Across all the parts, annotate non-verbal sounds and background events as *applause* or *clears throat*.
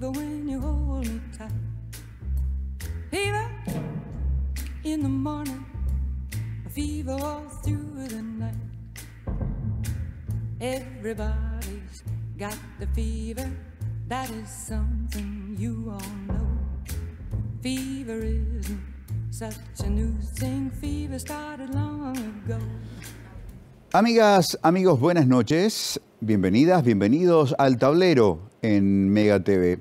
fever when you hold me tight. Fever in the morning, a fever all through the night. Everybody's got the fever, that is something you all know. Fever isn't such a new thing, fever started long ago. Amigas, amigos, buenas noches. Bienvenidas, bienvenidos al tablero en Mega TV.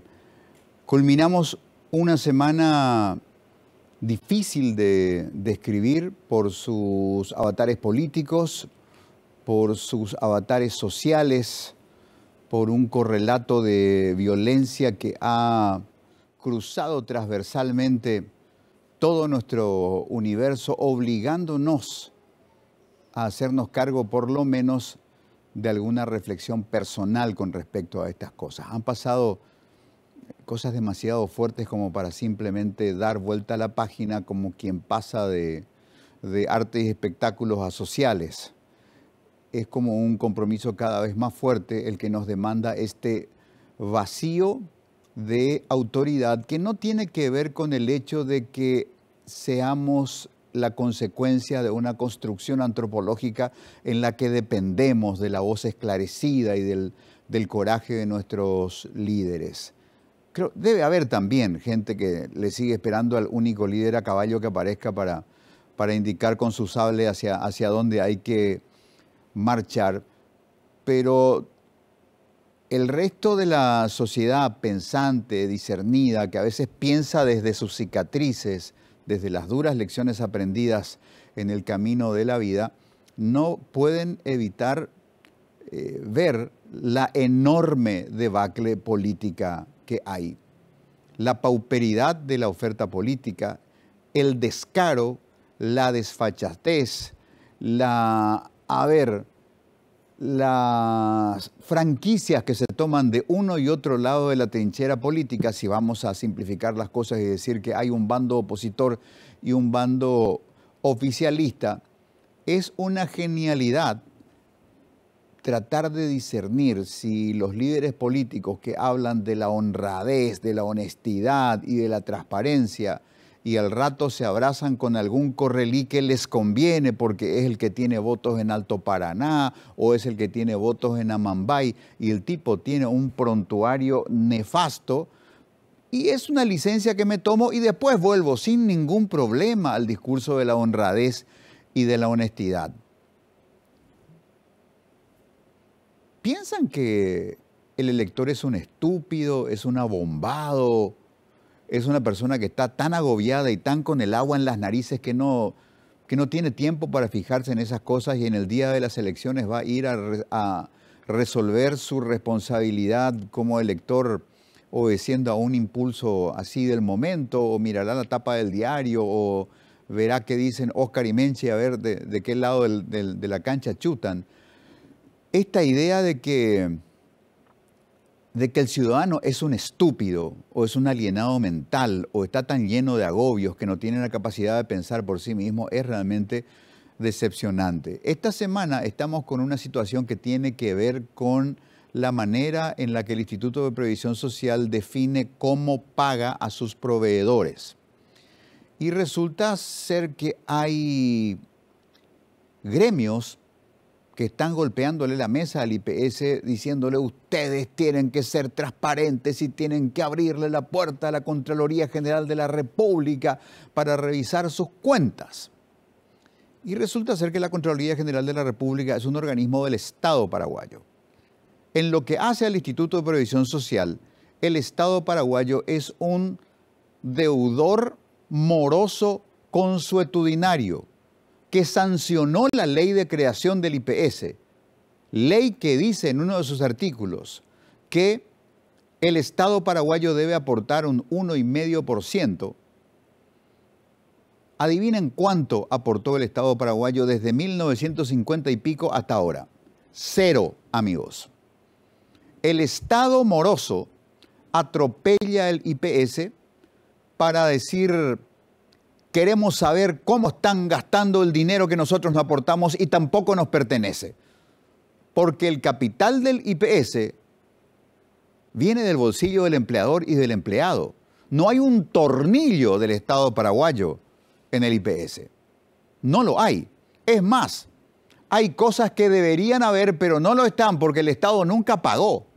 Culminamos una semana difícil de describir por sus avatares políticos, por sus avatares sociales, por un correlato de violencia que ha cruzado transversalmente todo nuestro universo, obligándonos a hacernos cargo por lo menos de alguna reflexión personal con respecto a estas cosas. Han pasado cosas demasiado fuertes como para simplemente dar vuelta a la página como quien pasa de, artes y espectáculos a sociales. Es como un compromiso cada vez más fuerte el que nos demanda este vacío de autoridad que no tiene que ver con el hecho de que seamos la consecuencia de una construcción antropológica en la que dependemos de la voz esclarecida y del coraje de nuestros líderes. Creo, debe haber también gente que le sigue esperando al único líder a caballo que aparezca para, para indicar con su sable hacia, hacia dónde hay que marchar. Pero el resto de la sociedad pensante, discernida, que a veces piensa desde sus cicatrices, desde las duras lecciones aprendidas en el camino de la vida, no pueden evitar eh, ver la enorme debacle política que hay, la pauperidad de la oferta política, el descaro, la desfachatez, la, a ver, las franquicias que se toman de uno y otro lado de la trinchera política, si vamos a simplificar las cosas y decir que hay un bando opositor y un bando oficialista, es una genialidad tratar de discernir si los líderes políticos que hablan de la honradez, de la honestidad y de la transparencia, y al rato se abrazan con algún correlí que les conviene porque es el que tiene votos en Alto Paraná o es el que tiene votos en Amambay y el tipo tiene un prontuario nefasto y es una licencia que me tomo y después vuelvo sin ningún problema al discurso de la honradez y de la honestidad. piensan que el elector es un estúpido, es un abombado, es una persona que está tan agobiada y tan con el agua en las narices que no, que no tiene tiempo para fijarse en esas cosas y en el día de las elecciones va a ir a, resolver su responsabilidad como elector obedeciendo a un impulso así del momento, o mirará la tapa del diario, o verá qué dicen Oscar y Menchi a ver de, qué lado de la cancha chutan esta idea de que, de que el ciudadano es un estúpido o es un alienado mental o está tan lleno de agobios que no tiene la capacidad de pensar por sí mismo es realmente decepcionante. Esta semana estamos con una situación que tiene que ver con la manera en la que el Instituto de Previsión Social define cómo paga a sus proveedores. Y resulta ser que hay gremios que están golpeándole la mesa al IPS diciéndole ustedes tienen que ser transparentes y tienen que abrirle la puerta a la Contraloría General de la República para revisar sus cuentas. Y resulta ser que la Contraloría General de la República es un organismo del Estado paraguayo. En lo que hace al Instituto de Previsión Social, el Estado paraguayo es un deudor moroso consuetudinario que sancionó la ley de creación del IPS, ley que dice en uno de sus artículos que el Estado paraguayo debe aportar un 1,5%. Adivinen cuánto aportó el Estado paraguayo desde 1950 y pico hasta ahora. Cero, amigos. El Estado moroso atropella el IPS para decir queremos saber cómo están gastando el dinero que nosotros nos aportamos y tampoco nos pertenece. Porque el capital del IPS viene del bolsillo del empleador y del empleado. No hay un tornillo del Estado paraguayo en el IPS. No lo hay. Es más, hay cosas que deberían haber, pero no lo están porque el Estado nunca pagó.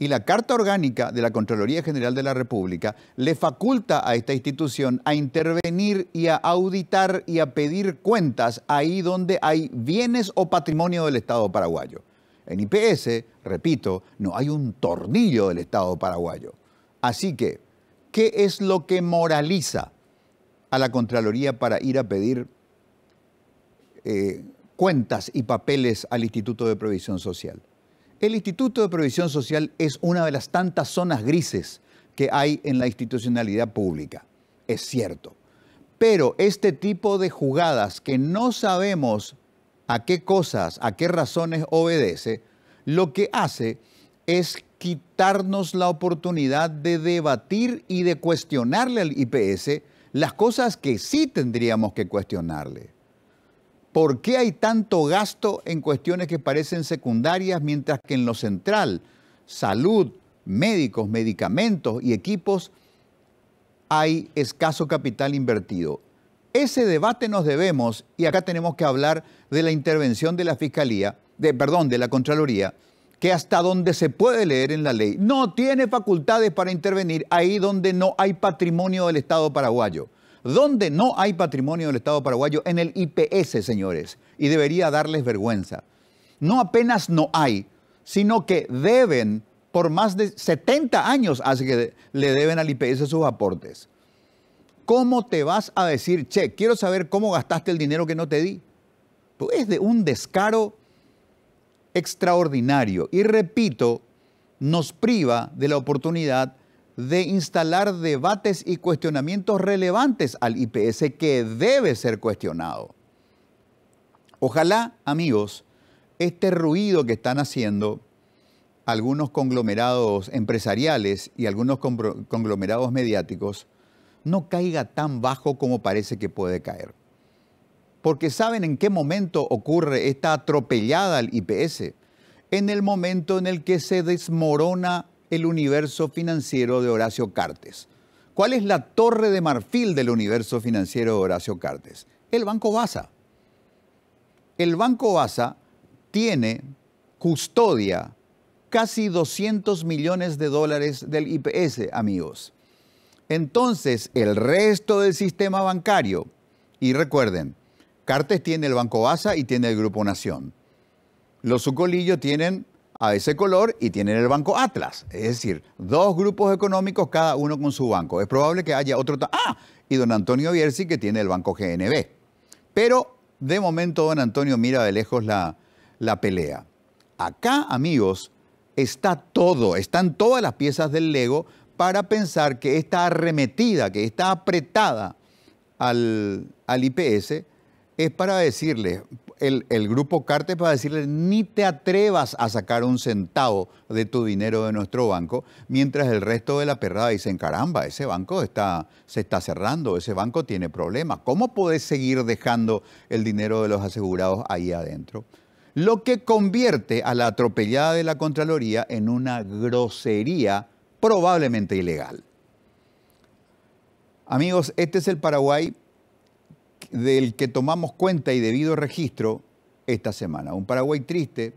Y la Carta Orgánica de la Contraloría General de la República le faculta a esta institución a intervenir y a auditar y a pedir cuentas ahí donde hay bienes o patrimonio del Estado paraguayo. En IPS, repito, no hay un tornillo del Estado paraguayo. Así que, ¿qué es lo que moraliza a la Contraloría para ir a pedir eh, cuentas y papeles al Instituto de Previsión Social? El Instituto de Previsión Social es una de las tantas zonas grises que hay en la institucionalidad pública. Es cierto. Pero este tipo de jugadas que no sabemos a qué cosas, a qué razones obedece, lo que hace es quitarnos la oportunidad de debatir y de cuestionarle al IPS las cosas que sí tendríamos que cuestionarle. ¿Por qué hay tanto gasto en cuestiones que parecen secundarias mientras que en lo central, salud, médicos, medicamentos y equipos, hay escaso capital invertido? Ese debate nos debemos, y acá tenemos que hablar de la intervención de la Fiscalía, de, perdón, de la Contraloría, que hasta donde se puede leer en la ley, no tiene facultades para intervenir ahí donde no hay patrimonio del Estado paraguayo donde no hay patrimonio del Estado paraguayo en el IPS, señores, y debería darles vergüenza. No apenas no hay, sino que deben, por más de 70 años hace que le deben al IPS sus aportes. ¿Cómo te vas a decir, che, quiero saber cómo gastaste el dinero que no te di? Pues es de un descaro extraordinario. Y repito, nos priva de la oportunidad de instalar debates y cuestionamientos relevantes al IPS que debe ser cuestionado. Ojalá, amigos, este ruido que están haciendo algunos conglomerados empresariales y algunos conglomerados mediáticos no caiga tan bajo como parece que puede caer. Porque saben en qué momento ocurre esta atropellada al IPS. En el momento en el que se desmorona el universo financiero de Horacio Cartes. ¿Cuál es la torre de marfil del universo financiero de Horacio Cartes? El Banco Basa. El Banco Basa tiene, custodia, casi 200 millones de dólares del IPS, amigos. Entonces, el resto del sistema bancario, y recuerden, Cartes tiene el Banco Basa y tiene el Grupo Nación. Los Sucolillos tienen a ese color y tienen el banco Atlas. Es decir, dos grupos económicos, cada uno con su banco. Es probable que haya otro... Ah, y don Antonio Bierzi que tiene el banco GNB. Pero de momento don Antonio mira de lejos la, la pelea. Acá, amigos, está todo, están todas las piezas del Lego para pensar que esta arremetida, que está apretada al, al IPS, es para decirle, el, grupo Carte para decirle, ni te atrevas a sacar un centavo de tu dinero de nuestro banco, mientras el resto de la perrada dicen, caramba, ese banco está, se está cerrando, ese banco tiene problemas. ¿Cómo podés seguir dejando el dinero de los asegurados ahí adentro? Lo que convierte a la atropellada de la Contraloría en una grosería probablemente ilegal. Amigos, este es el Paraguay del que tomamos cuenta y debido registro esta semana. Un Paraguay triste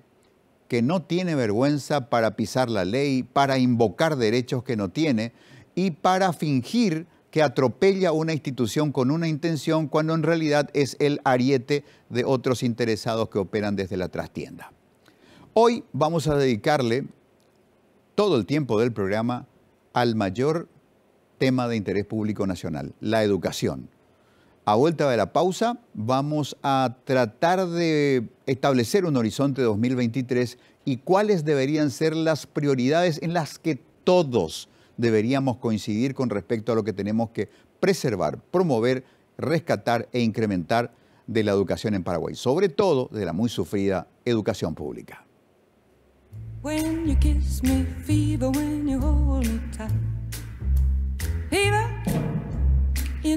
que no tiene vergüenza para pisar la ley, para invocar derechos que no tiene y para fingir que atropella una institución con una intención cuando en realidad es el ariete de otros interesados que operan desde la trastienda. Hoy vamos a dedicarle todo el tiempo del programa al mayor tema de interés público nacional, la educación. A vuelta de la pausa, vamos a tratar de establecer un horizonte 2023 y cuáles deberían ser las prioridades en las que todos deberíamos coincidir con respecto a lo que tenemos que preservar, promover, rescatar e incrementar de la educación en Paraguay, sobre todo de la muy sufrida educación pública. When you kiss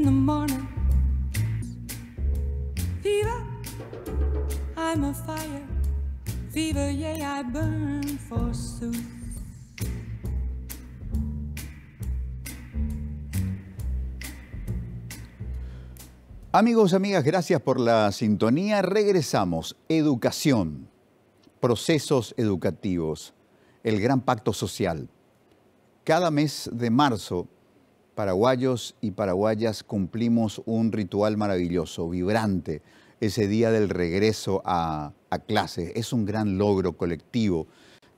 morning fever. I'm a fire, I burn Amigos, amigas, gracias por la sintonía. Regresamos. Educación, procesos educativos, el gran pacto social. Cada mes de marzo paraguayos y paraguayas cumplimos un ritual maravilloso, vibrante, ese día del regreso a, clase. clases. Es un gran logro colectivo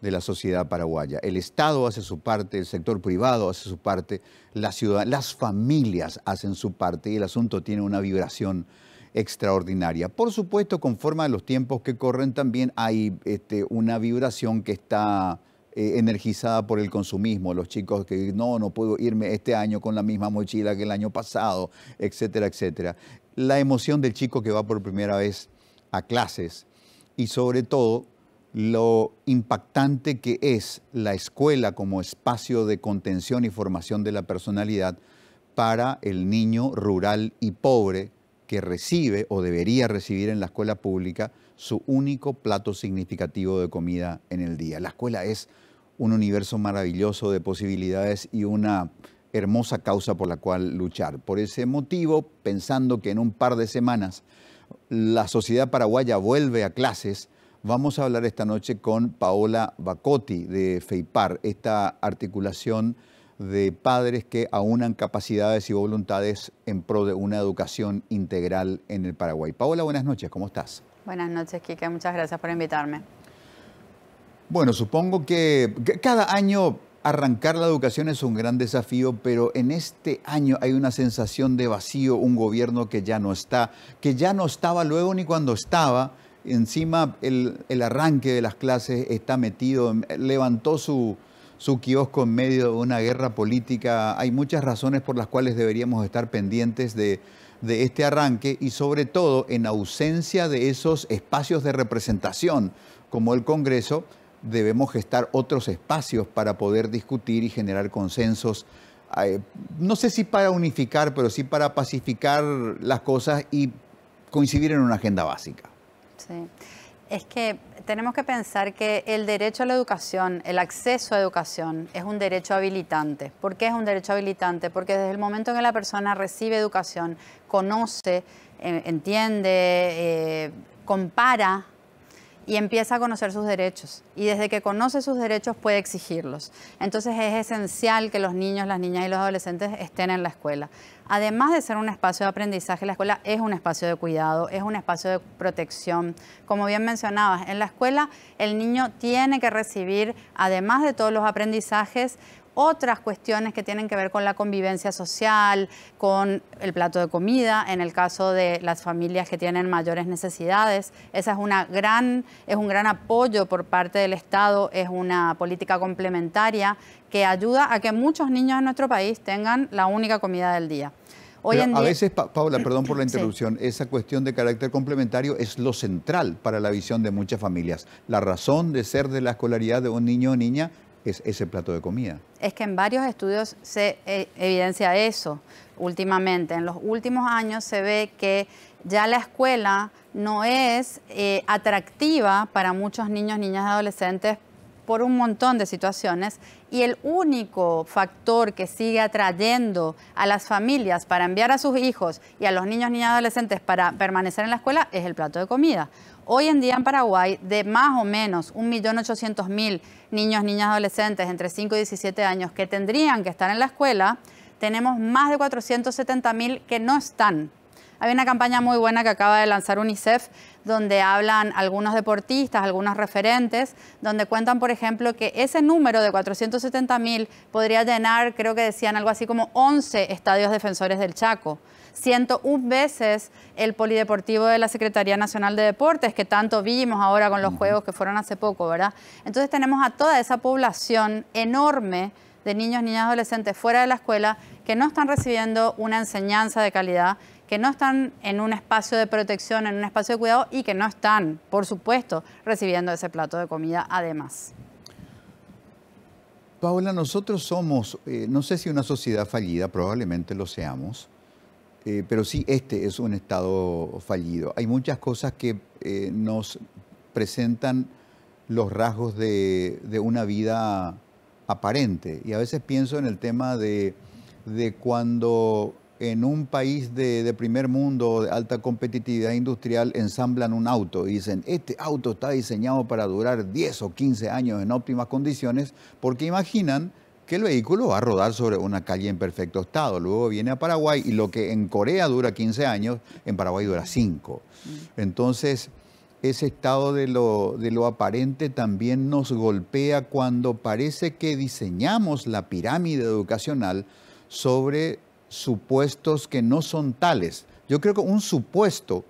de la sociedad paraguaya. El Estado hace su parte, el sector privado hace su parte, la ciudad, las familias hacen su parte y el asunto tiene una vibración extraordinaria. Por supuesto, conforme a los tiempos que corren, también hay este, una vibración que está eh, energizada por el consumismo, los chicos que no, no puedo irme este año con la misma mochila que el año pasado, etcétera, etcétera. La emoción del chico que va por primera vez a clases y sobre todo lo impactante que es la escuela como espacio de contención y formación de la personalidad para el niño rural y pobre que recibe o debería recibir en la escuela pública su único plato significativo de comida en el día. La escuela es un universo maravilloso de posibilidades y una hermosa causa por la cual luchar. Por ese motivo, pensando que en un par de semanas la sociedad paraguaya vuelve a clases, vamos a hablar esta noche con Paola Bacotti de FEIPAR, esta articulación de padres que aunan capacidades y voluntades en pro de una educación integral en el Paraguay. Paola, buenas noches, ¿cómo estás? Buenas noches, Kike, muchas gracias por invitarme. Bueno, supongo que cada año arrancar la educación es un gran desafío, pero en este año hay una sensación de vacío, un gobierno que ya no está, que ya no estaba luego ni cuando estaba. Encima el, arranque de las clases está metido, em, levantó su, su kiosco en medio de una guerra política. Hay muchas razones por las cuales deberíamos estar pendientes de este arranque y sobre todo en ausencia de esos espacios de representación como el Congreso debemos gestar otros espacios para poder discutir y generar consensos, no sé si para unificar, pero sí para pacificar las cosas y coincidir en una agenda básica. Sí. Es que tenemos que pensar que el derecho a la educación, el acceso a educación, es un derecho habilitante. ¿Por qué es un derecho habilitante? Porque desde el momento en que la persona recibe educación, conoce, eh, entiende, eh, compara y empieza a conocer sus derechos. Y desde que conoce sus derechos puede exigirlos. Entonces es esencial que los niños, las niñas y los adolescentes estén en la escuela. Además de ser un espacio de aprendizaje, la escuela es un espacio de cuidado, es un espacio de protección. Como bien mencionabas, en la escuela el niño tiene que recibir, además de todos los aprendizajes, otras cuestiones que tienen que ver con la convivencia social, con el plato de comida, en el caso de las familias que tienen mayores necesidades. Esa es una gran es un gran apoyo por parte del Estado, es una política complementaria que ayuda a que muchos niños en nuestro país tengan la única comida del día. Hoy a veces, Paula, perdón por la interrupción, esa cuestión de carácter complementario es lo central para la visión de muchas familias. La razón de ser de la escolaridad de un niño o niña es ese plato de comida. Es que en varios estudios se eh, evidencia eso últimamente. En los últimos años se ve que ya la escuela no es eh, atractiva para muchos niños, niñas y adolescentes por un montón de situaciones y el único factor que sigue atrayendo a las familias para enviar a sus hijos y a los niños, niñas y adolescentes para permanecer en la escuela es el plato de comida hoy en día en Paraguay de más o menos 1.800.000 niños, niñas, adolescentes entre 5 y 17 años que tendrían que estar en la escuela, tenemos más de 470.000 que no están. Hay una campaña muy buena que acaba de lanzar UNICEF donde hablan algunos deportistas, algunos referentes, donde cuentan, por ejemplo, que ese número de 470.000 podría llenar, creo que decían algo así como 11 estadios defensores del Chaco. 101 veces el Polideportivo de la Secretaría Nacional de Deportes, que tanto vimos ahora con los juegos que fueron hace poco, ¿verdad? Entonces tenemos a toda esa población enorme de niños, niñas, adolescentes fuera de la escuela que no están recibiendo una enseñanza de calidad, que no están en un espacio de protección, en un espacio de cuidado y que no están, por supuesto, recibiendo ese plato de comida además. Paula, nosotros somos, eh, no sé si una sociedad fallida, probablemente lo seamos, eh, pero sí, este es un Estado fallido. Hay muchas cosas que eh, nos presentan los rasgos de, una vida aparente. Y a veces pienso en el tema de, cuando en un país de, primer mundo, de alta competitividad industrial, ensamblan un auto y dicen, este auto está diseñado para durar 10 o 15 años en óptimas condiciones, porque imaginan que el vehículo va a rodar sobre una calle en perfecto estado. Luego viene a Paraguay y lo que en Corea dura 15 años, en Paraguay dura 5. Mm. Entonces, ese estado de lo, de lo aparente también nos golpea cuando parece que diseñamos la pirámide educacional sobre supuestos que no son tales. Yo creo que un supuesto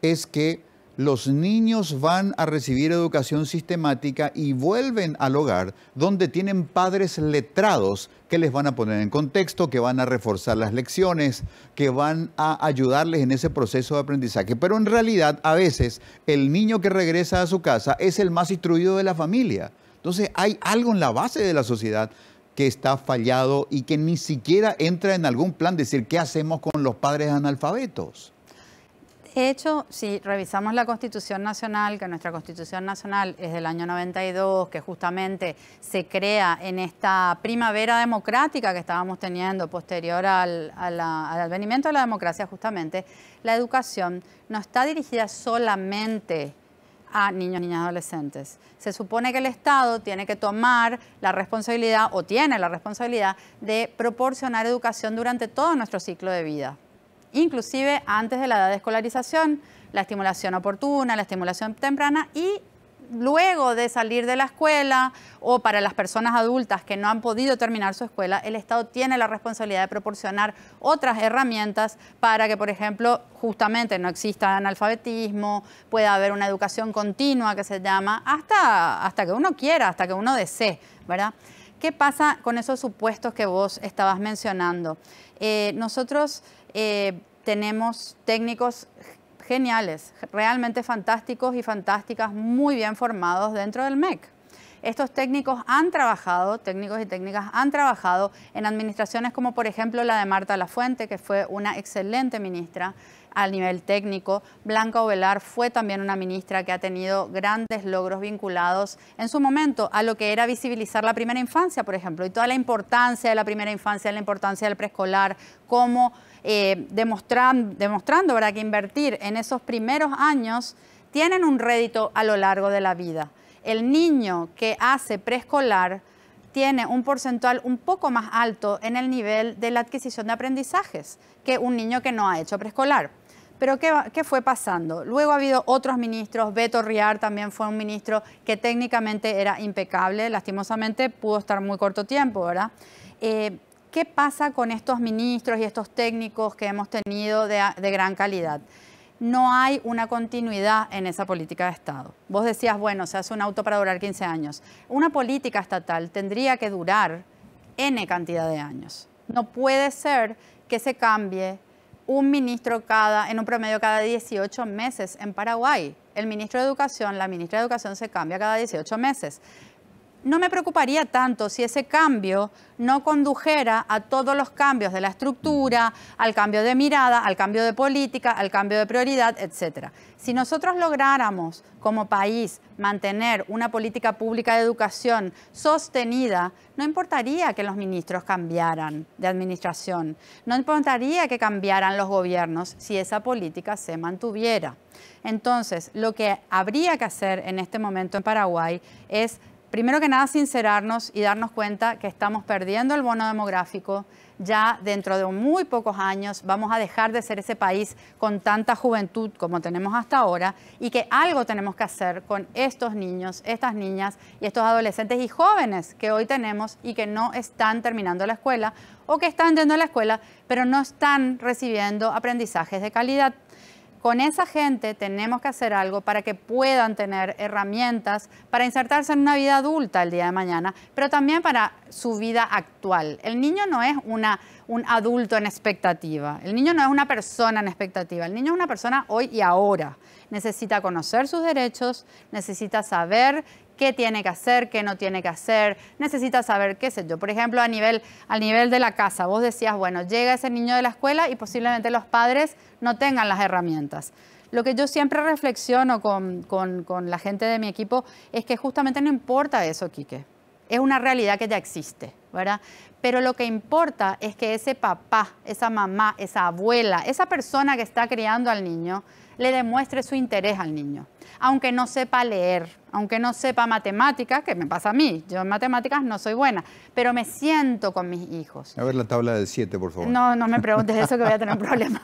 es que los niños van a recibir educación sistemática y vuelven al hogar donde tienen padres letrados que les van a poner en contexto, que van a reforzar las lecciones, que van a ayudarles en ese proceso de aprendizaje. Pero en realidad a veces el niño que regresa a su casa es el más instruido de la familia. Entonces hay algo en la base de la sociedad que está fallado y que ni siquiera entra en algún plan, decir, ¿qué hacemos con los padres analfabetos? De hecho, si revisamos la Constitución Nacional, que nuestra Constitución Nacional es del año 92, que justamente se crea en esta primavera democrática que estábamos teniendo posterior al, advenimiento de la democracia, justamente, la educación no está dirigida solamente a niños, niñas, adolescentes. Se supone que el Estado tiene que tomar la responsabilidad o tiene la responsabilidad de proporcionar educación durante todo nuestro ciclo de vida inclusive antes de la edad de escolarización, la estimulación oportuna, la estimulación temprana y luego de salir de la escuela o para las personas adultas que no han podido terminar su escuela, el Estado tiene la responsabilidad de proporcionar otras herramientas para que, por ejemplo, justamente no exista analfabetismo, pueda haber una educación continua que se llama, hasta, hasta que uno quiera, hasta que uno desee, ¿Qué pasa con esos supuestos que vos estabas mencionando? Eh, nosotros eh, tenemos técnicos geniales, realmente fantásticos y fantásticas, muy bien formados dentro del MEC. Estos técnicos han trabajado, técnicos y técnicas han trabajado en administraciones como por ejemplo la de Marta Lafuente, que fue una excelente ministra, al nivel técnico. Blanca Ovelar fue también una ministra que ha tenido grandes logros vinculados en su momento a lo que era visibilizar la primera infancia, por ejemplo, y toda la importancia de la primera infancia, la importancia del preescolar, como eh, demostrando que invertir en esos primeros años tienen un rédito a lo largo de la vida. El niño que hace preescolar tiene un porcentual un poco más alto en el nivel de la adquisición de aprendizajes que un niño que no ha hecho preescolar. Pero ¿qué, fue pasando? Luego ha habido otros ministros, Beto Riar también fue un ministro que técnicamente era impecable, lastimosamente pudo estar muy corto tiempo, ¿verdad? Eh, ¿Qué pasa con estos ministros y estos técnicos que hemos tenido de, de gran calidad? no hay una continuidad en esa política de Estado. Vos decías, bueno, se hace un auto para durar 15 años. Una política estatal tendría que durar N cantidad de años. No puede ser que se cambie un ministro cada, en un promedio cada 18 meses en Paraguay. El ministro de Educación, la ministra de Educación se cambia cada 18 meses no me preocuparía tanto si ese cambio no condujera a todos los cambios de la estructura, al cambio de mirada, al cambio de política, al cambio de prioridad, etc. Si nosotros lográramos como país mantener una política pública de educación sostenida, no importaría que los ministros cambiaran de administración, no importaría que cambiaran los gobiernos si esa política se mantuviera. Entonces, lo que habría que hacer en este momento en Paraguay es primero que nada sincerarnos y darnos cuenta que estamos perdiendo el bono demográfico. Ya dentro de muy pocos años vamos a dejar de ser ese país con tanta juventud como tenemos hasta ahora y que algo tenemos que hacer con estos niños, estas niñas y estos adolescentes y jóvenes que hoy tenemos y que no están terminando la escuela o que están yendo a la escuela pero no están recibiendo aprendizajes de calidad. Con esa gente tenemos que hacer algo para que puedan tener herramientas para insertarse en una vida adulta el día de mañana, pero también para su vida actual. El niño no es una, un adulto en expectativa, el niño no es una persona en expectativa, el niño es una persona hoy y ahora. Necesita conocer sus derechos, necesita saber qué tiene que hacer, qué no tiene que hacer, necesita saber, qué sé yo. Por ejemplo, a nivel, nivel de la casa, vos decías, bueno, llega ese niño de la escuela y posiblemente los padres no tengan las herramientas. Lo que yo siempre reflexiono con, con la gente de mi equipo es que justamente no importa eso, Quique. Es una realidad que ya existe, ¿verdad? Pero lo que importa es que ese papá, esa mamá, esa abuela, esa persona que está criando al niño, le demuestre su interés al niño. Aunque no sepa leer, aunque no sepa matemáticas, que me pasa a mí, yo en matemáticas no soy buena, pero me siento con mis hijos. A ver la tabla de siete, por favor. No, no me preguntes eso que voy a tener un *laughs* problema,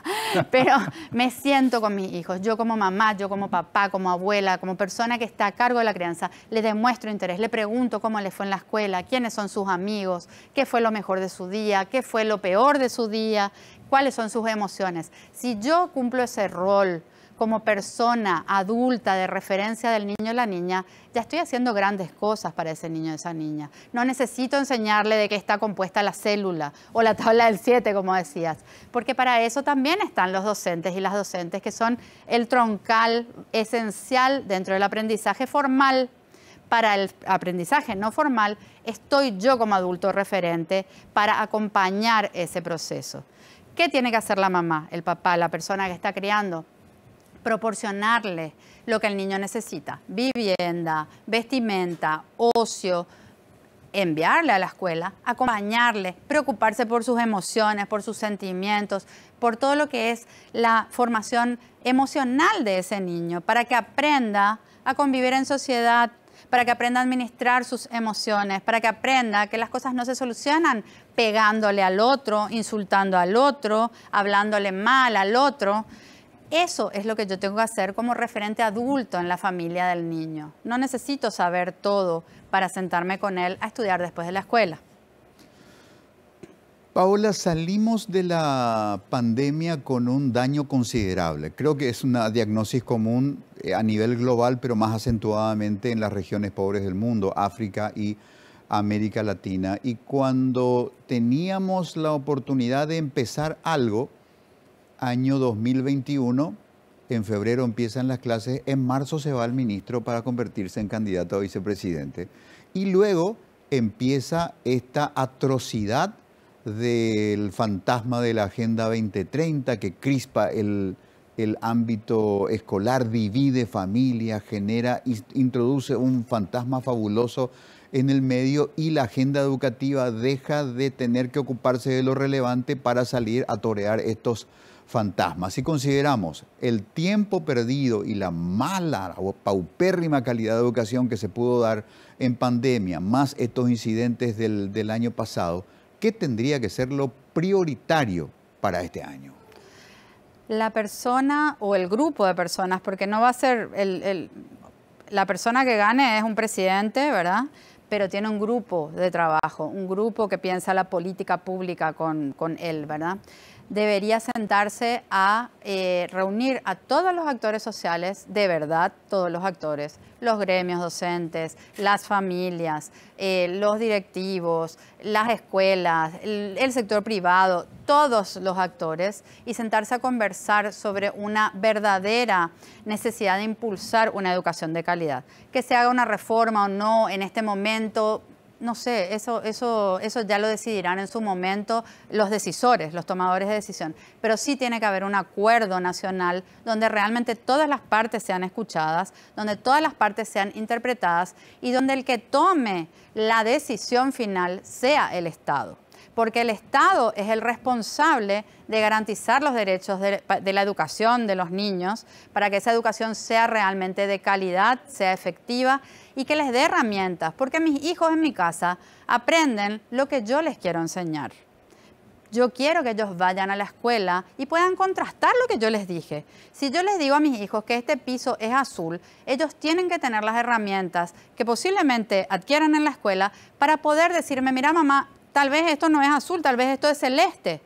pero me siento con mis hijos. Yo como mamá, yo como papá, como abuela, como persona que está a cargo de la crianza, le demuestro interés, le pregunto cómo le fue en la escuela, quiénes son sus amigos, qué fue lo mejor de su día, qué fue lo peor de su día, cuáles son sus emociones. Si yo cumplo ese rol, como persona adulta de referencia del niño o la niña, ya estoy haciendo grandes cosas para ese niño o esa niña. No necesito enseñarle de qué está compuesta la célula o la tabla del 7, como decías, porque para eso también están los docentes y las docentes, que son el troncal esencial dentro del aprendizaje formal para el aprendizaje no formal, estoy yo como adulto referente para acompañar ese proceso. ¿Qué tiene que hacer la mamá, el papá, la persona que está criando? proporcionarle lo que el niño necesita, vivienda, vestimenta, ocio, enviarle a la escuela, acompañarle, preocuparse por sus emociones, por sus sentimientos, por todo lo que es la formación emocional de ese niño, para que aprenda a convivir en sociedad, para que aprenda a administrar sus emociones, para que aprenda que las cosas no se solucionan pegándole al otro, insultando al otro, hablándole mal al otro, eso es lo que yo tengo que hacer como referente adulto en la familia del niño. No necesito saber todo para sentarme con él a estudiar después de la escuela. Paola, salimos de la pandemia con un daño considerable. Creo que es una diagnosis común eh, a nivel global, pero más acentuadamente en las regiones pobres del mundo, África y América Latina. Y cuando teníamos la oportunidad de empezar algo, año 2021. En febrero empiezan las clases, en marzo se va al ministro para convertirse en candidato a vicepresidente. Y luego empieza esta atrocidad del fantasma de la Agenda 2030 que crispa el, el ámbito escolar, divide familia, genera, introduce un fantasma fabuloso en el medio y la agenda educativa deja de tener que ocuparse de lo relevante para salir a torear estos fantasma. Si consideramos el tiempo perdido y la mala o paupérrima calidad de educación que se pudo dar en pandemia, más estos incidentes del, año pasado, ¿qué tendría que ser lo prioritario para este año? La persona o el grupo de personas, porque no va a ser el, la persona que gane es un presidente, ¿verdad? pero tiene un grupo de trabajo, un grupo que piensa la política pública con, con él, ¿verdad? debería sentarse a eh, reunir a todos los actores sociales, de verdad, todos los actores, los gremios docentes, las familias, eh, los directivos, las escuelas, el sector privado, todos los actores, y sentarse a conversar sobre una verdadera necesidad de impulsar una educación de calidad. Que se haga una reforma o no en este momento no sé, eso, eso, eso ya lo decidirán en su momento los decisores, los tomadores de decisión. Pero sí tiene que haber un acuerdo nacional donde realmente todas las partes sean escuchadas, donde todas las partes sean interpretadas y donde el que tome la decisión final sea el Estado porque el Estado es el responsable de garantizar los derechos de, de, la educación de los niños para que esa educación sea realmente de calidad, sea efectiva y que les dé herramientas, porque mis hijos en mi casa aprenden lo que yo les quiero enseñar. Yo quiero que ellos vayan a la escuela y puedan contrastar lo que yo les dije. Si yo les digo a mis hijos que este piso es azul, ellos tienen que tener las herramientas que posiblemente adquieran en la escuela para poder decirme, mira mamá, tal vez esto no es azul, tal vez esto es celeste.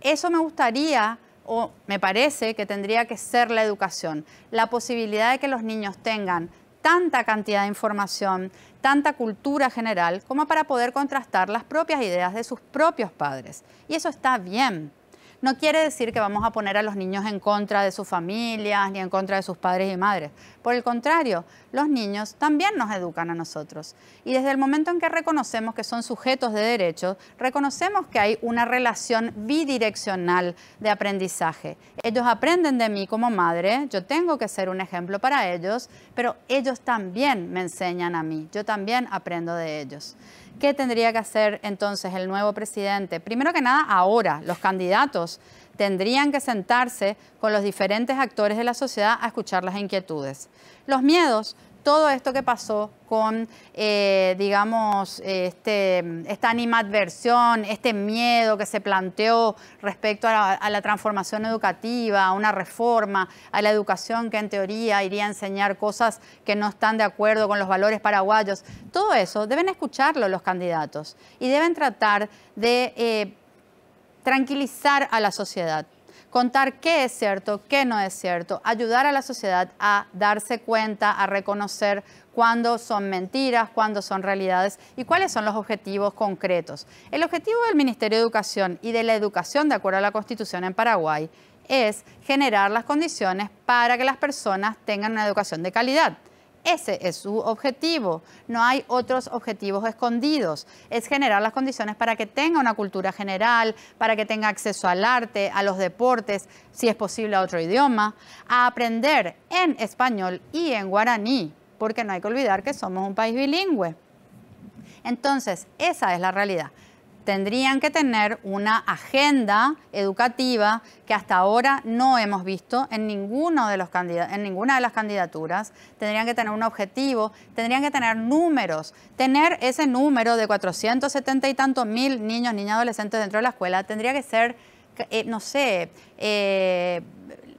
Eso me gustaría o me parece que tendría que ser la educación, la posibilidad de que los niños tengan tanta cantidad de información, tanta cultura general, como para poder contrastar las propias ideas de sus propios padres. Y eso está bien. No quiere decir que vamos a poner a los niños en contra de sus familias ni en contra de sus padres y madres. Por el contrario, los niños también nos educan a nosotros. Y desde el momento en que reconocemos que son sujetos de derechos, reconocemos que hay una relación bidireccional de aprendizaje. Ellos aprenden de mí como madre, yo tengo que ser un ejemplo para ellos, pero ellos también me enseñan a mí, yo también aprendo de ellos. ¿Qué tendría que hacer entonces el nuevo presidente? Primero que nada, ahora, los candidatos tendrían que sentarse con los diferentes actores de la sociedad a escuchar las inquietudes. Los miedos, todo esto que pasó con, eh, digamos, este, esta animadversión, este miedo que se planteó respecto a la, transformación educativa, a una reforma, a la educación que en teoría iría a enseñar cosas que no están de acuerdo con los valores paraguayos. Todo eso deben escucharlo los candidatos y deben tratar de... Eh, tranquilizar a la sociedad, contar qué es cierto, qué no es cierto, ayudar a la sociedad a darse cuenta, a reconocer cuándo son mentiras, cuándo son realidades y cuáles son los objetivos concretos. El objetivo del Ministerio de Educación y de la educación de acuerdo a la Constitución en Paraguay es generar las condiciones para que las personas tengan una educación de calidad. Ese es su objetivo. No hay otros objetivos escondidos. Es generar las condiciones para que tenga una cultura general, para que tenga acceso al arte, a los deportes, si es posible a otro idioma, a aprender en español y en guaraní, porque no hay que olvidar que somos un país bilingüe. Entonces, esa es la realidad tendrían que tener una agenda educativa que hasta ahora no hemos visto en, ninguno de los ninguna de las candidaturas. Tendrían que tener un objetivo, tendrían que tener números. Tener ese número de 470 y tantos mil niños, niñas, adolescentes dentro de la escuela tendría que ser, eh, no sé, eh,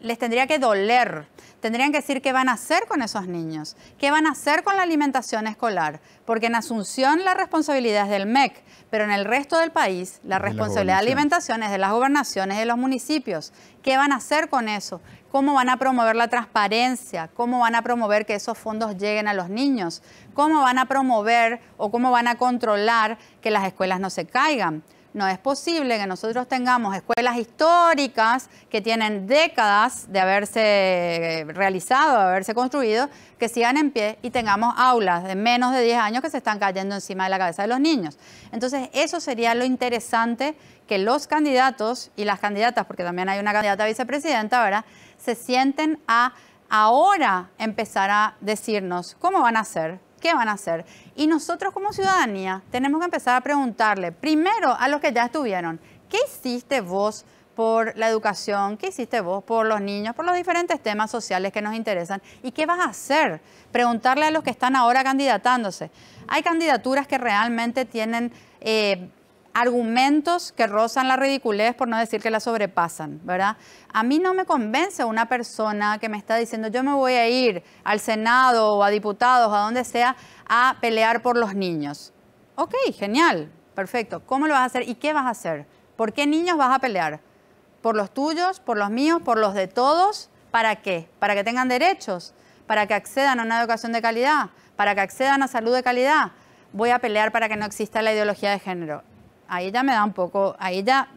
les tendría que doler. Tendrían que decir qué van a hacer con esos niños, qué van a hacer con la alimentación escolar, porque en Asunción la responsabilidad es del MEC, pero en el resto del país la responsabilidad de, alimentación es de las gobernaciones, de los municipios. ¿Qué van a hacer con eso? ¿Cómo van a promover la transparencia? ¿Cómo van a promover que esos fondos lleguen a los niños? ¿Cómo van a promover o cómo van a controlar que las escuelas no se caigan? No es posible que nosotros tengamos escuelas históricas que tienen décadas de haberse eh, realizado, de haberse construido, que sigan en pie y tengamos aulas de menos de 10 años que se están cayendo encima de la cabeza de los niños. Entonces, eso sería lo interesante que los candidatos y las candidatas, porque también hay una candidata vicepresidenta, ahora, se sienten a ahora empezar a decirnos cómo van a hacer ¿qué van a hacer? Y nosotros como ciudadanía tenemos que empezar a preguntarle primero a los que ya estuvieron, ¿qué hiciste vos? por la educación, qué hiciste vos, por los niños, por los diferentes temas sociales que nos interesan y qué vas a hacer. Preguntarle a los que están ahora candidatándose. Hay candidaturas que realmente tienen eh, argumentos que rozan la ridiculez, por no decir que la sobrepasan, ¿verdad? A mí no me convence una persona que me está diciendo yo me voy a ir al Senado o a diputados, a donde sea, a pelear por los niños. Ok, genial, perfecto. ¿Cómo lo vas a hacer y qué vas a hacer? ¿Por qué niños vas a pelear? ¿Por los tuyos, por los míos, por los de todos? ¿Para qué? ¿Para que tengan derechos? ¿Para que accedan a una educación de calidad? ¿Para que accedan a salud de calidad? Voy a pelear para que no exista la ideología de género ahí ya me da un poco, ahí ya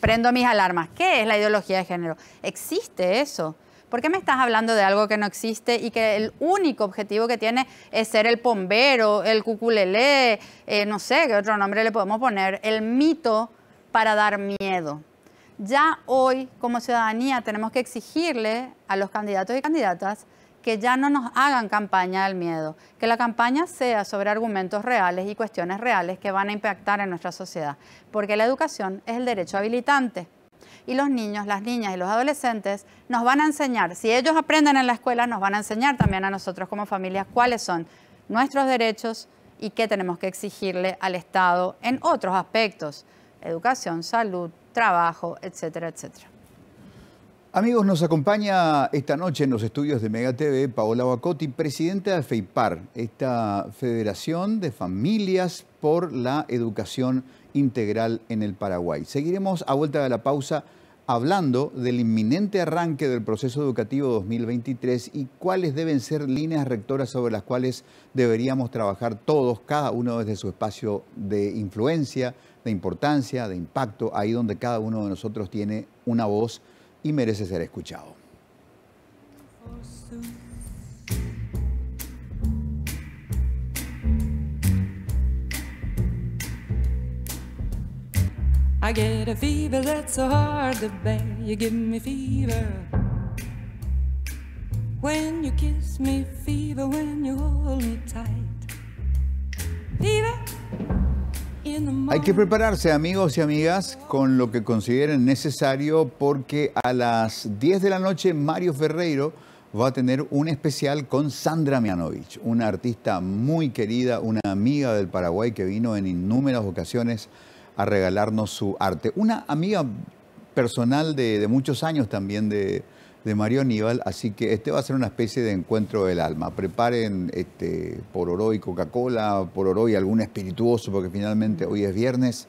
prendo mis alarmas. ¿Qué es la ideología de género? ¿Existe eso? ¿Por qué me estás hablando de algo que no existe y que el único objetivo que tiene es ser el pombero, el cuculelé, eh, no sé qué otro nombre le podemos poner, el mito para dar miedo? Ya hoy, como ciudadanía, tenemos que exigirle a los candidatos y candidatas que ya no nos hagan campaña del miedo, que la campaña sea sobre argumentos reales y cuestiones reales que van a impactar en nuestra sociedad, porque la educación es el derecho habilitante. Y los niños, las niñas y los adolescentes nos van a enseñar, si ellos aprenden en la escuela, nos van a enseñar también a nosotros como familias cuáles son nuestros derechos y qué tenemos que exigirle al Estado en otros aspectos, educación, salud, trabajo, etcétera, etcétera. Amigos, nos acompaña esta noche en los estudios de Mega TV Paola Bacotti, presidenta de FEIPAR, esta Federación de Familias por la Educación Integral en el Paraguay. Seguiremos a vuelta de la pausa hablando del inminente arranque del proceso educativo 2023 y cuáles deben ser líneas rectoras sobre las cuales deberíamos trabajar todos, cada uno desde su espacio de influencia, de importancia, de impacto, ahí donde cada uno de nosotros tiene una voz y merece ser escuchado. I get a fever that's so hard to bear. You give me fever when you kiss me, fever when you hold me tight. Fever hay que prepararse, amigos y amigas, con lo que consideren necesario, porque a las 10 de la noche Mario Ferreiro va a tener un especial con Sandra Mianovich, una artista muy querida, una amiga del Paraguay que vino en innumerables ocasiones a regalarnos su arte. Una amiga personal de muchos años también de, de Mario Aníbal, así que este va a ser una especie de encuentro del alma. Preparen este, oro y Coca-Cola, oro y algún espirituoso, porque finalmente hoy es viernes,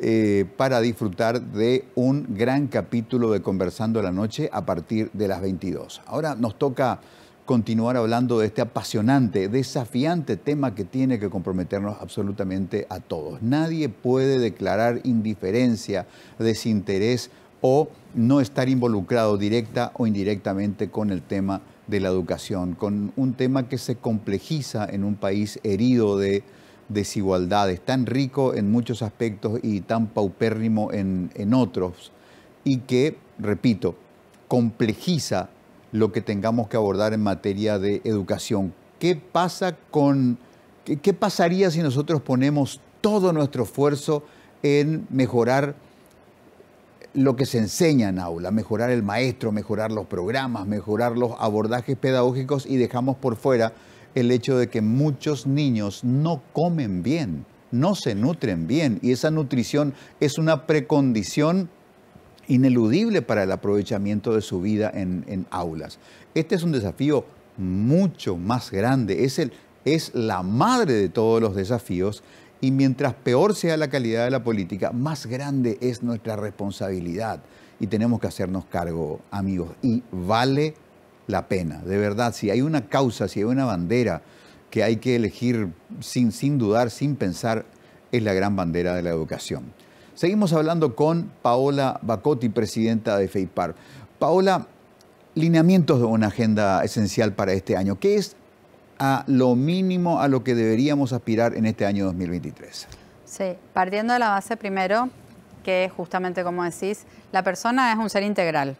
eh, para disfrutar de un gran capítulo de Conversando la Noche a partir de las 22. Ahora nos toca continuar hablando de este apasionante, desafiante tema que tiene que comprometernos absolutamente a todos. Nadie puede declarar indiferencia, desinterés o no estar involucrado directa o indirectamente con el tema de la educación, con un tema que se complejiza en un país herido de desigualdades, tan rico en muchos aspectos y tan paupérrimo en, otros, y que, repito, complejiza lo que tengamos que abordar en materia de educación. ¿Qué pasa con qué pasaría si nosotros ponemos todo nuestro esfuerzo en mejorar lo que se enseña en aula, mejorar el maestro, mejorar los programas, mejorar los abordajes pedagógicos y dejamos por fuera el hecho de que muchos niños no comen bien, no se nutren bien y esa nutrición es una precondición ineludible para el aprovechamiento de su vida en, aulas. Este es un desafío mucho más grande, es, el, es la madre de todos los desafíos y mientras peor sea la calidad de la política, más grande es nuestra responsabilidad y tenemos que hacernos cargo, amigos. Y vale la pena, de verdad, si hay una causa, si hay una bandera que hay que elegir sin, sin dudar, sin pensar, es la gran bandera de la educación. Seguimos hablando con Paola Bacotti, presidenta de FEIPAR. Paola, lineamientos de una agenda esencial para este año. ¿Qué es a lo mínimo a lo que deberíamos aspirar en este año 2023. Sí, partiendo de la base primero, que justamente como decís, la persona es un ser integral,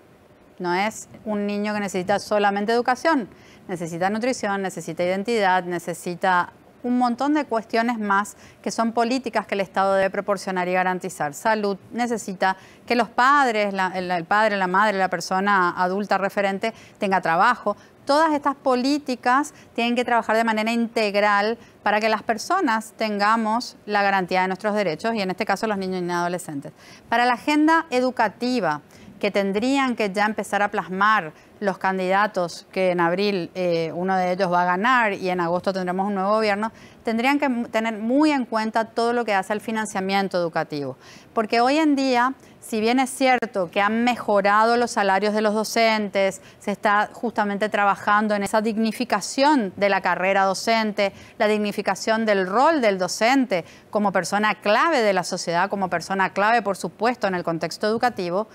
no es un niño que necesita solamente educación, necesita nutrición, necesita identidad, necesita un montón de cuestiones más que son políticas que el Estado debe proporcionar y garantizar. Salud necesita que los padres, el, padre, la madre, la persona adulta referente tenga trabajo. Todas estas políticas tienen que trabajar de manera integral para que las personas tengamos la garantía de nuestros derechos y en este caso los niños y adolescentes. Para la agenda educativa, que tendrían que ya empezar a plasmar los candidatos que en abril eh, uno de ellos va a ganar y en agosto tendremos un nuevo gobierno, tendrían que tener muy en cuenta todo lo que hace al financiamiento educativo. Porque hoy en día, si bien es cierto que han mejorado los salarios de los docentes, se está justamente trabajando en esa dignificación de la carrera docente, la dignificación del rol del docente como persona clave de la sociedad, como persona clave, por supuesto, en el contexto educativo,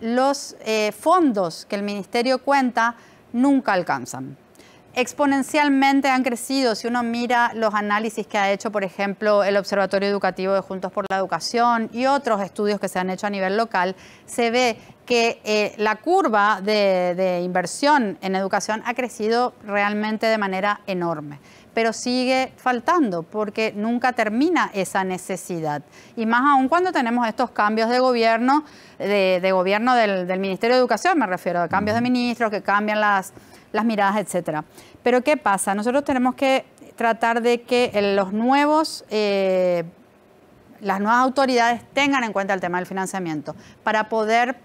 los eh, fondos que el Ministerio cuenta nunca alcanzan. Exponencialmente han crecido, si uno mira los análisis que ha hecho, por ejemplo, el Observatorio Educativo de Juntos por la Educación y otros estudios que se han hecho a nivel local, se ve que eh, la curva de inversión en educación ha crecido realmente de manera enorme pero sigue faltando porque nunca termina esa necesidad. Y más aún cuando tenemos estos cambios de gobierno, de, gobierno del, Ministerio de Educación, me refiero, a cambios de ministros que cambian las, las miradas, etcétera. Pero ¿qué pasa? Nosotros tenemos que tratar de que eh, los nuevos... Eh, las nuevas autoridades tengan en cuenta el tema del financiamiento para poder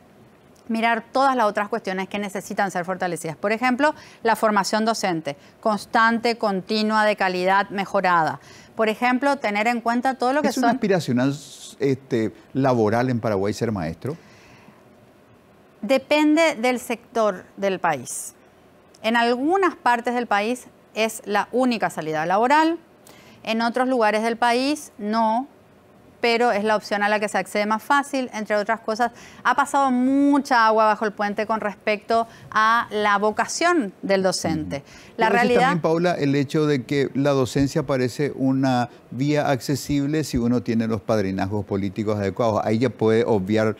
mirar todas las otras cuestiones que necesitan ser fortalecidas. Por ejemplo, la formación docente, constante, continua, de calidad, mejorada. Por ejemplo, tener en cuenta todo lo que ¿Es son... ¿Es una aspiracional este, laboral en Paraguay ser maestro? Depende del sector del país. En algunas partes del país es la única salida laboral, en otros lugares del país no, pero es la opción a la que se accede más fácil, entre otras cosas. Ha pasado mucha agua bajo el puente con respecto a la vocación del docente. La realidad... También, Paula, el hecho de que la docencia parece una vía accesible si uno tiene los padrinazgos políticos adecuados. Ahí ya puede obviar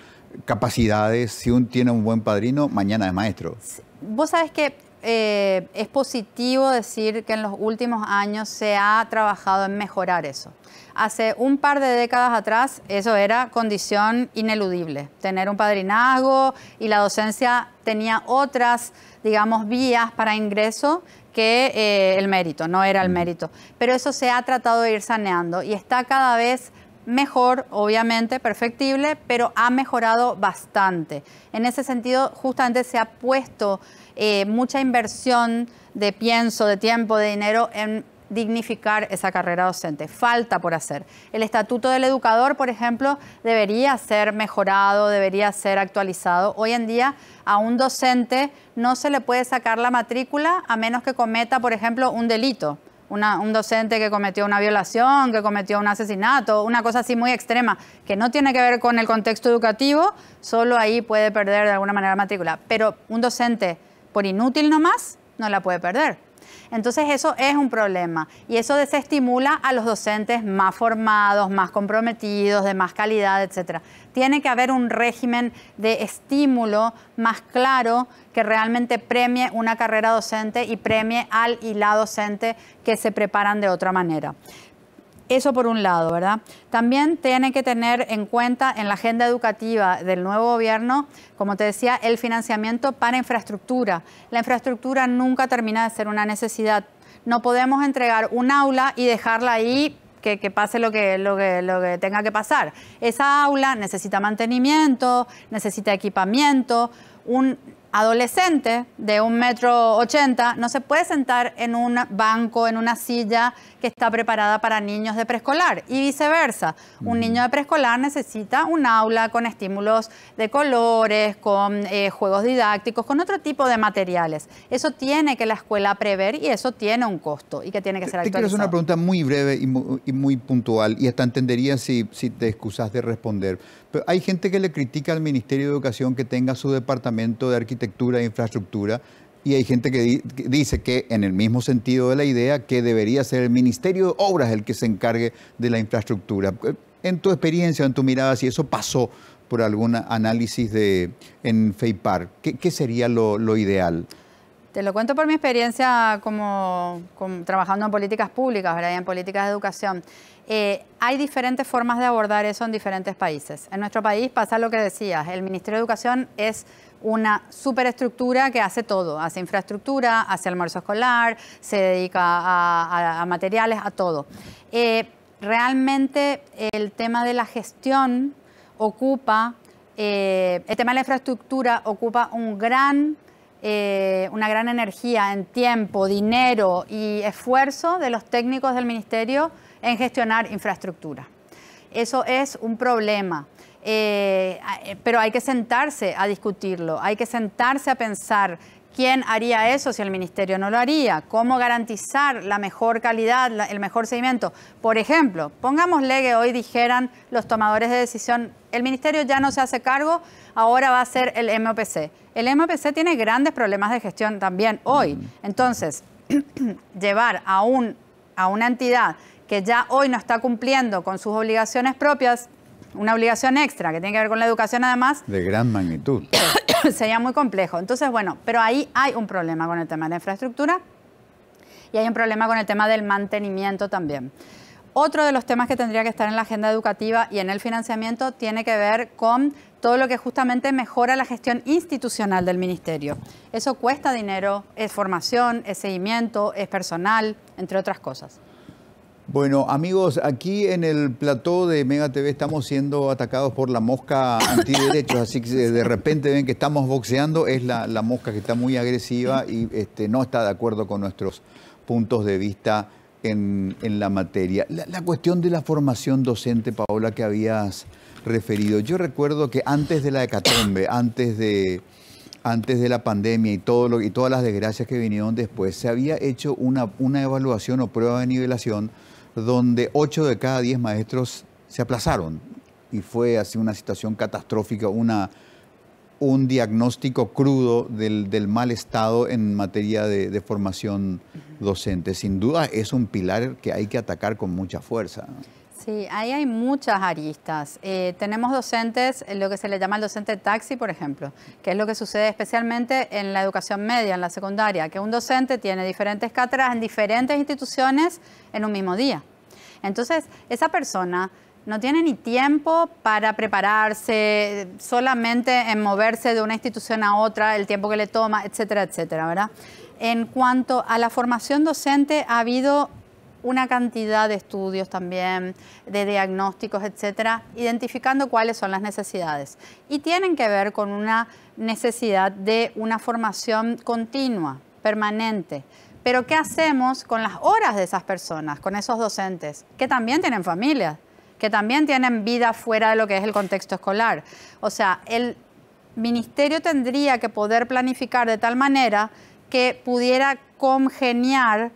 capacidades. Si uno tiene un buen padrino, mañana es maestro. Vos sabés que eh, es positivo decir que en los últimos años se ha trabajado en mejorar eso. Hace un par de décadas atrás eso era condición ineludible, tener un padrinazgo y la docencia tenía otras, digamos, vías para ingreso que eh, el mérito, no era el mm. mérito. Pero eso se ha tratado de ir saneando y está cada vez mejor, obviamente, perfectible, pero ha mejorado bastante. En ese sentido, justamente se ha puesto eh, mucha inversión de pienso, de tiempo, de dinero en dignificar esa carrera docente. Falta por hacer. El Estatuto del Educador, por ejemplo, debería ser mejorado, debería ser actualizado. Hoy en día a un docente no se le puede sacar la matrícula a menos que cometa, por ejemplo, un delito. un docente que cometió una violación, que cometió un asesinato, una cosa así muy extrema, que no tiene que ver con el contexto educativo, solo ahí puede perder de alguna manera la matrícula. Pero un docente por inútil nomás no la puede perder. Entonces eso es un problema y eso desestimula a los docentes más formados, más comprometidos, de más calidad, etc. Tiene que haber un régimen de estímulo más claro que realmente premie una carrera docente y premie al y la docente que se preparan de otra manera. Eso por un lado, ¿verdad? También tiene que tener en cuenta en la agenda educativa del nuevo gobierno, como te decía, el financiamiento para infraestructura. La infraestructura nunca termina de ser una necesidad. No podemos entregar un aula y dejarla ahí que, pase lo que, lo, que, lo que tenga que pasar. Esa aula necesita mantenimiento, necesita equipamiento, un, adolescente de un metro ochenta no se puede sentar en un banco, en una silla que está preparada para niños de preescolar y viceversa. Un niño de preescolar necesita un aula con estímulos de colores, con eh, juegos didácticos, con otro tipo de materiales. Eso tiene que la escuela prever y eso tiene un costo y que tiene que ser actualizado. Te una pregunta muy breve y muy, puntual y hasta entendería si, si te excusas de responder hay gente que le critica al Ministerio de Educación que tenga su departamento de arquitectura e infraestructura y hay gente que, dice que, en el mismo sentido de la idea, que debería ser el Ministerio de Obras el que se encargue de la infraestructura. En tu experiencia, en tu mirada, si eso pasó por algún análisis de, en FEIPAR, ¿qué, sería lo ideal? Te lo cuento por mi experiencia como, trabajando en políticas públicas, en políticas de educación. Eh, hay diferentes formas de abordar eso en diferentes países. En nuestro país pasa lo que decías, el Ministerio de Educación es una superestructura que hace todo, hace infraestructura, hace almuerzo escolar, se dedica a, materiales, a todo. Eh, realmente el tema de la gestión ocupa, eh, el tema de la infraestructura ocupa un gran eh, una gran energía en tiempo, dinero y esfuerzo de los técnicos del Ministerio en gestionar infraestructura. Eso es un problema. Eh, eh, pero hay que sentarse a discutirlo, hay que sentarse a pensar ¿Quién haría eso si el ministerio no lo haría? ¿Cómo garantizar la mejor calidad, el mejor seguimiento? Por ejemplo, pongámosle que hoy dijeran los tomadores de decisión, el ministerio ya no se hace cargo, ahora va a ser el MOPC. El MOPC tiene grandes problemas de gestión también hoy. Mm. Entonces, *clears throat* llevar a una entidad que ya hoy no está cumpliendo con sus obligaciones propias, una obligación extra que tiene que ver con la educación además. De gran magnitud. *coughs* sería muy complejo. Entonces, bueno, pero ahí hay un problema con el tema de la infraestructura y hay un problema con el tema del mantenimiento también. Otro de los temas que tendría que estar en la agenda educativa y en el financiamiento tiene que ver con todo lo que justamente mejora la gestión institucional del ministerio. Eso cuesta dinero, es formación, es seguimiento, es personal, entre otras cosas. Bueno, amigos, aquí en el plató de Mega TV estamos siendo atacados por la mosca antiderechos, así que de repente ven que estamos boxeando, es la, mosca que está muy agresiva y este, no está de acuerdo con nuestros puntos de vista en, la materia. La, cuestión de la formación docente, Paola, que habías referido. Yo recuerdo que antes de la hecatombe, antes de, antes de la pandemia y, todo y todas las desgracias que vinieron después, se había hecho una, una evaluación o prueba de nivelación donde 8 de cada 10 maestros se aplazaron y fue así una situación catastrófica, una, un diagnóstico crudo del, del mal estado en materia de, formación docente. Sin duda es un pilar que hay que atacar con mucha fuerza. Sí, ahí hay muchas aristas. Eh, tenemos docentes, eh, lo que se le llama el docente taxi, por ejemplo, que es lo que sucede especialmente en la educación media, en la secundaria, que un docente tiene diferentes cátedras en diferentes instituciones en un mismo día. Entonces, esa persona no tiene ni tiempo para prepararse, solamente en moverse de una institución a otra, el tiempo que le toma, etcétera, etcétera, ¿verdad? En cuanto a la formación docente, ha habido una cantidad de estudios también, de diagnósticos, etcétera, identificando cuáles son las necesidades. Y tienen que ver con una necesidad de una formación continua, permanente. Pero ¿qué hacemos con las horas de esas personas, con esos docentes, que también tienen familias, que también tienen vida fuera de lo que es el contexto escolar? O sea, el ministerio tendría que poder planificar de tal manera que pudiera congeniar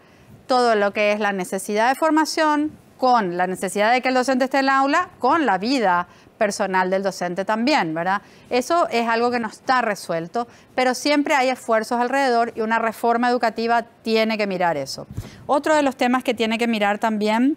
todo lo que es la necesidad de formación con la necesidad de que el docente esté en el aula, con la vida personal del docente también, ¿verdad? Eso es algo que no está resuelto, pero siempre hay esfuerzos alrededor y una reforma educativa tiene que mirar eso. Otro de los temas que tiene que mirar también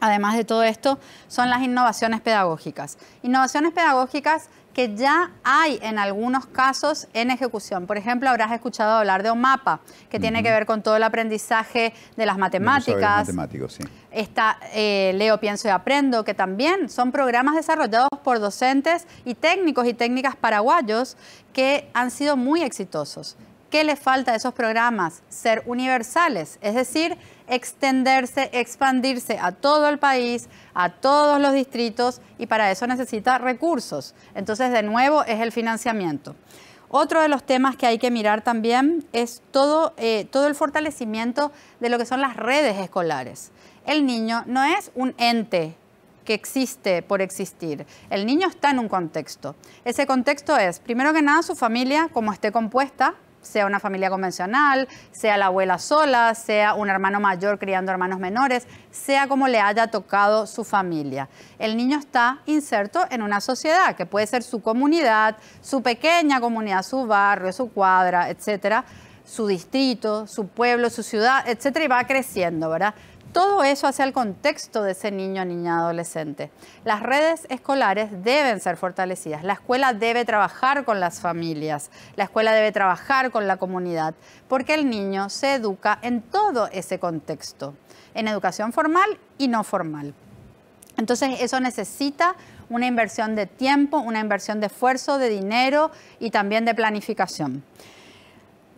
además de todo esto, son las innovaciones pedagógicas. Innovaciones pedagógicas que ya hay en algunos casos en ejecución. Por ejemplo, habrás escuchado hablar de OMAPA, que tiene que ver con todo el aprendizaje de las matemáticas. Matemáticos, sí. Está eh, Leo Pienso y Aprendo, que también son programas desarrollados por docentes y técnicos y técnicas paraguayos que han sido muy exitosos. ¿Qué le falta a esos programas? Ser universales, es decir, extenderse, expandirse a todo el país, a todos los distritos y para eso necesita recursos. Entonces, de nuevo, es el financiamiento. Otro de los temas que hay que mirar también es todo, eh, todo el fortalecimiento de lo que son las redes escolares. El niño no es un ente que existe por existir. El niño está en un contexto. Ese contexto es, primero que nada, su familia, como esté compuesta, sea una familia convencional, sea la abuela sola, sea un hermano mayor criando hermanos menores, sea como le haya tocado su familia. El niño está inserto en una sociedad que puede ser su comunidad, su pequeña comunidad, su barrio, su cuadra, etcétera, su distrito, su pueblo, su ciudad, etcétera, y va creciendo, ¿verdad? Todo eso hacia el contexto de ese niño, niña, adolescente. Las redes escolares deben ser fortalecidas. La escuela debe trabajar con las familias. La escuela debe trabajar con la comunidad. Porque el niño se educa en todo ese contexto. En educación formal y no formal. Entonces eso necesita una inversión de tiempo, una inversión de esfuerzo, de dinero y también de planificación.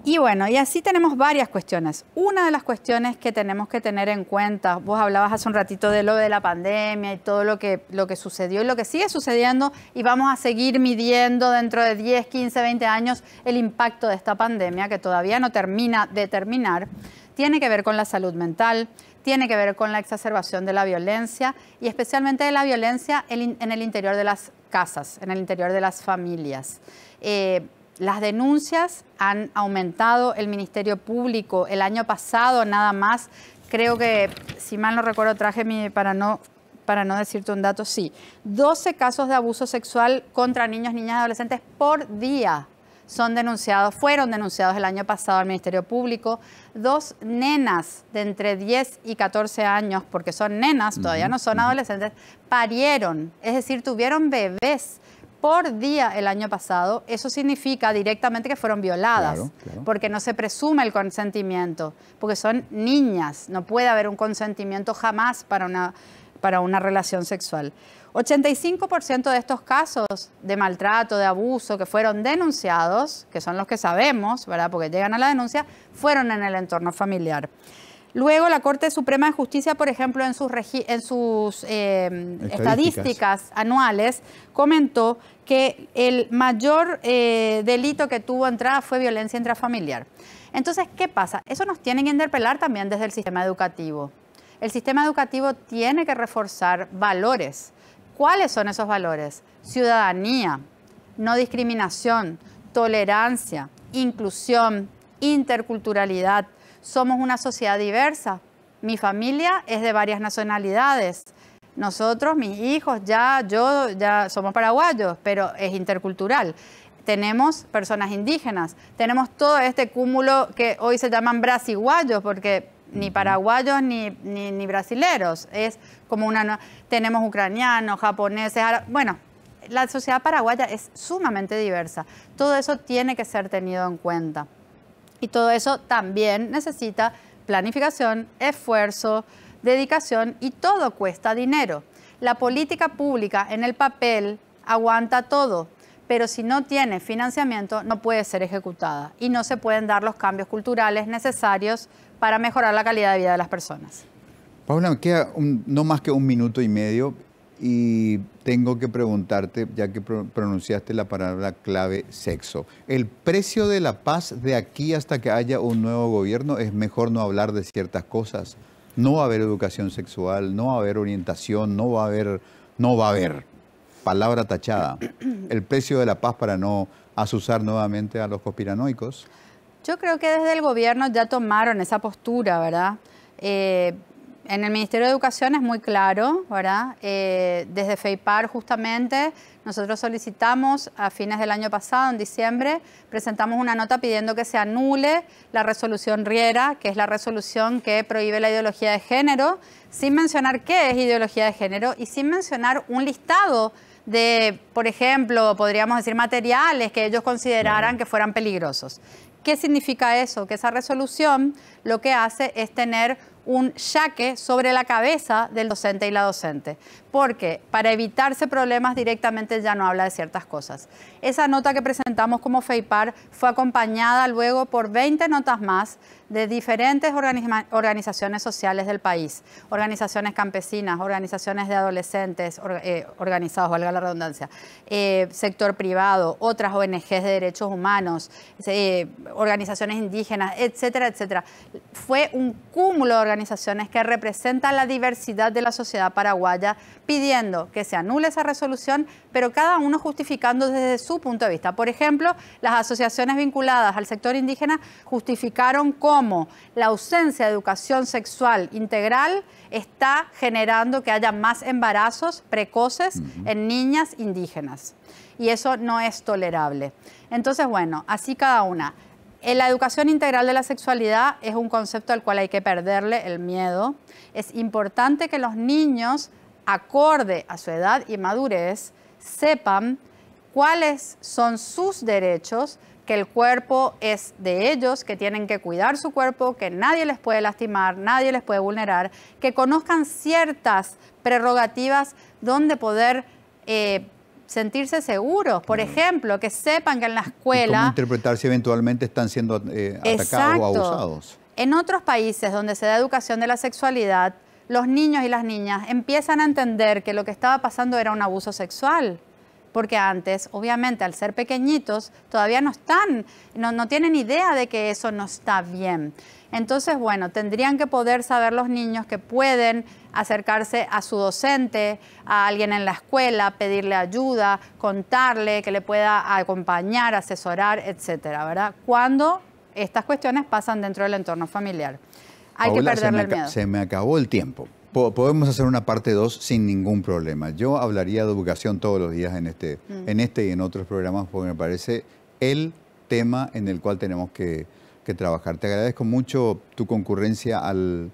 Y bueno, y así tenemos varias cuestiones. Una de las cuestiones que tenemos que tener en cuenta, vos hablabas hace un ratito de lo de la pandemia y todo lo que, lo que sucedió y lo que sigue sucediendo y vamos a seguir midiendo dentro de 10, 15, 20 años el impacto de esta pandemia que todavía no termina de terminar, tiene que ver con la salud mental, tiene que ver con la exacerbación de la violencia y especialmente de la violencia en el interior de las casas, en el interior de las familias. Eh, las denuncias han aumentado, el Ministerio Público el año pasado nada más, creo que, si mal no recuerdo, traje mi, para no para no decirte un dato, sí. 12 casos de abuso sexual contra niños, niñas y adolescentes por día son denunciados, fueron denunciados el año pasado al Ministerio Público. Dos nenas de entre 10 y 14 años, porque son nenas, todavía no son adolescentes, parieron, es decir, tuvieron bebés por día el año pasado, eso significa directamente que fueron violadas, porque no se presume el consentimiento, porque son niñas, no puede haber un consentimiento jamás para una, para una relación sexual. 85% de estos casos de maltrato, de abuso que fueron denunciados, que son los que sabemos, ¿verdad? Porque llegan a la denuncia, fueron en el entorno familiar. Luego la Corte Suprema de Justicia, por ejemplo, en sus, eh, estadísticas. anuales, comentó que el mayor eh, delito que tuvo entrada fue violencia intrafamiliar. Entonces, ¿qué pasa? Eso nos tiene que interpelar también desde el sistema educativo. El sistema educativo tiene que reforzar valores. ¿Cuáles son esos valores? Ciudadanía, no discriminación, tolerancia, inclusión, interculturalidad, somos una sociedad diversa. Mi familia es de varias nacionalidades. Nosotros, mis hijos, ya yo, ya somos paraguayos, pero es intercultural. Tenemos personas indígenas, tenemos todo este cúmulo que hoy se llaman brasiguayos, porque ni paraguayos ni, ni, brasileros, es como una... Tenemos ucranianos, japoneses, bueno, la sociedad paraguaya es sumamente diversa. Todo eso tiene que ser tenido en cuenta. Y todo eso también necesita planificación, esfuerzo, dedicación y todo cuesta dinero. La política pública en el papel aguanta todo, pero si no tiene financiamiento no puede ser ejecutada y no se pueden dar los cambios culturales necesarios para mejorar la calidad de vida de las personas. Paula, me queda no más que un minuto y medio y tengo que preguntarte, ya que pronunciaste la palabra clave sexo, ¿el precio de la paz de aquí hasta que haya un nuevo gobierno es mejor no hablar de ciertas cosas? No va a haber educación sexual, no va a haber orientación, no va a haber, no va a haber. Palabra tachada. *clears throat* El precio de la paz para no asusar nuevamente a los conspiranoicos. Yo creo que desde el gobierno ya tomaron esa postura, ¿verdad? Eh, en el Ministerio de Educación es muy claro, ¿verdad? Eh, desde FEIPAR justamente nosotros solicitamos a fines del año pasado, en diciembre, presentamos una nota pidiendo que se anule la resolución Riera, que es la resolución que prohíbe la ideología de género, sin mencionar qué es ideología de género y sin mencionar un listado de, por ejemplo, podríamos decir materiales que ellos consideraran que fueran peligrosos. ¿Qué significa eso? Que esa resolución lo que hace es tener un yaque sobre la cabeza del docente y la docente porque para evitarse problemas directamente ya no habla de ciertas cosas. Esa nota que presentamos como FEIPAR fue acompañada luego por 20 notas más de diferentes organizaciones sociales del país, organizaciones campesinas, organizaciones de adolescentes eh, organizados, valga la redundancia, eh, sector privado, otras ONGs de derechos humanos, eh, organizaciones indígenas, etcétera, etcétera. Fue un cúmulo de organizaciones que representan la diversidad de la sociedad paraguaya pidiendo que se anule esa resolución, pero cada uno justificando desde su punto de vista. Por ejemplo, las asociaciones vinculadas al sector indígena justificaron cómo la ausencia de educación sexual integral está generando que haya más embarazos precoces en niñas indígenas. Y eso no es tolerable. Entonces, bueno, así cada una. Eh, la educación integral de la sexualidad es un concepto al cual hay que perderle el miedo. Es importante que los niños acorde a su edad y madurez, sepan cuáles son sus derechos, que el cuerpo es de ellos, que tienen que cuidar su cuerpo, que nadie les puede lastimar, nadie les puede vulnerar, que conozcan ciertas prerrogativas donde poder... Eh, sentirse seguros. Por mm. ejemplo, que sepan que en la escuela... Cómo interpretar eventualmente están siendo eh, atacados o abusados. En otros países donde se da educación de la sexualidad, los niños y las niñas empiezan a entender que lo que estaba pasando era un abuso sexual. Porque antes, obviamente, al ser pequeñitos, todavía no están, no, tienen idea de que eso no está bien. Entonces, bueno, tendrían que poder saber los niños que pueden acercarse a su docente, a alguien en la escuela, pedirle ayuda, contarle, que le pueda acompañar, asesorar, etcétera, ¿verdad? Cuando estas cuestiones pasan dentro del entorno familiar. Hay que Se me acabó el tiempo. podemos hacer una parte 2 sin ningún problema. Yo hablaría de educación todos los días en este, mm. en este y en otros programas porque me parece el tema en el cual tenemos que, trabajar. Te agradezco mucho tu concurrencia al,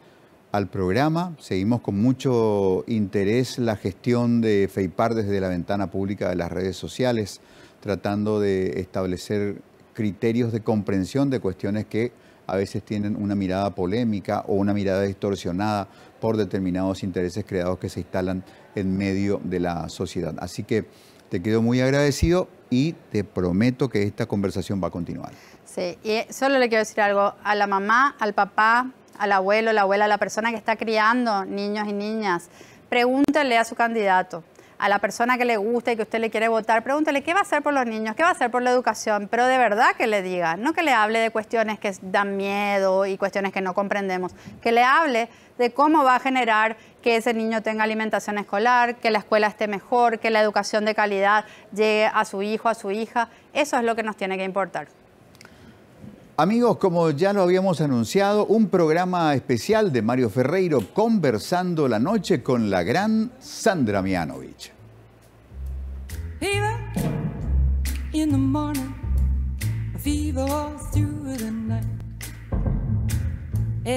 al programa. Seguimos con mucho interés la gestión de FEIPAR desde la ventana pública de las redes sociales, tratando de establecer criterios de comprensión de cuestiones que a veces tienen una mirada polémica o una mirada distorsionada por determinados intereses creados que se instalan en medio de la sociedad. Así que te quedo muy agradecido y te prometo que esta conversación va a continuar. Sí, y solo le quiero decir algo a la mamá, al papá, al abuelo, la abuela, la persona que está criando niños y niñas. Pregúntale a su candidato, a la persona que le gusta y que usted le quiere votar, pregúntele qué va a hacer por los niños, qué va a hacer por la educación, pero de verdad que le diga, no que le hable de cuestiones que dan miedo y cuestiones que no comprendemos, que le hable de cómo va a generar que ese niño tenga alimentación escolar, que la escuela esté mejor, que la educación de calidad llegue a su hijo, a su hija. Eso es lo que nos tiene que importar. Amigos, como ya lo habíamos anunciado, un programa especial de Mario Ferreiro conversando la noche con la gran Sandra Mianovich. Fever in the morning, fever all through the night.